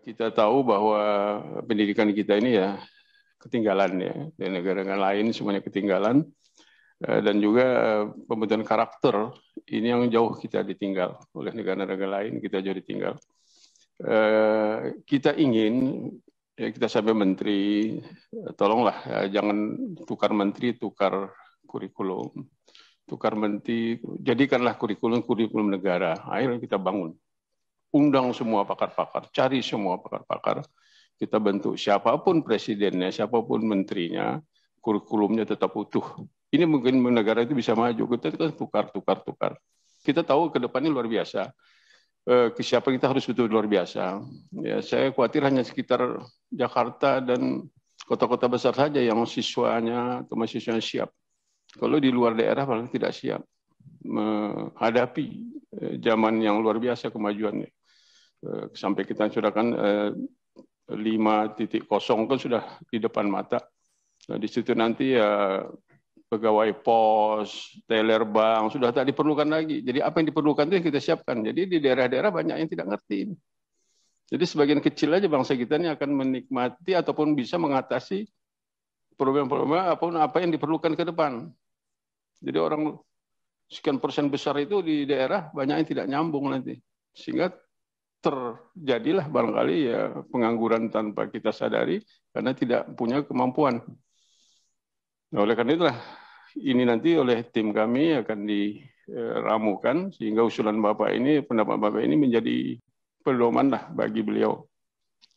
kita tahu bahwa pendidikan kita ini ya ketinggalan ya di negara-negara lain semuanya ketinggalan eh, dan juga eh, pembentukan karakter ini yang jauh kita ditinggal oleh negara-negara lain kita jauh ditinggal eh, kita ingin ya kita sampai menteri tolonglah ya, jangan tukar menteri tukar kurikulum tukar menteri jadikanlah kurikulum kurikulum negara akhirnya kita bangun undang semua pakar-pakar, cari semua pakar-pakar. Kita bentuk siapapun presidennya, siapapun menterinya, kurikulumnya tetap utuh. Ini mungkin negara itu bisa maju. Kita kan tukar, tukar, tukar. Kita tahu ke depannya luar biasa. Eh, Siapa kita harus betul luar biasa. Ya, saya khawatir hanya sekitar Jakarta dan kota-kota besar saja yang siswanya atau mahasiswa siap. Kalau di luar daerah paling tidak siap menghadapi eh, zaman yang luar biasa kemajuannya. Eh, sampai kita sudah kan eh, lima titik kosong kan sudah di depan mata. Nah, di situ nanti ya pegawai pos, teler bank sudah tak diperlukan lagi. Jadi apa yang diperlukan itu yang kita siapkan. Jadi di daerah-daerah banyak yang tidak ngerti. Jadi sebagian kecil aja bangsa kita ini akan menikmati ataupun bisa mengatasi problem-problem apapun apa yang diperlukan ke depan. Jadi orang sekian persen besar itu di daerah banyak yang tidak nyambung nanti. Sehingga terjadilah barangkali ya pengangguran tanpa kita sadari karena tidak punya kemampuan. Nah, oleh karena itulah ini nanti oleh tim kami akan diramukan sehingga usulan Bapak ini pendapat Bapak ini menjadi pedoman lah bagi beliau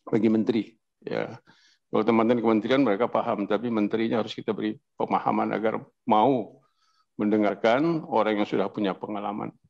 bagi menteri ya. Kalau teman-teman kementerian mereka paham, tapi menterinya harus kita beri pemahaman agar mau mendengarkan orang yang sudah punya pengalaman.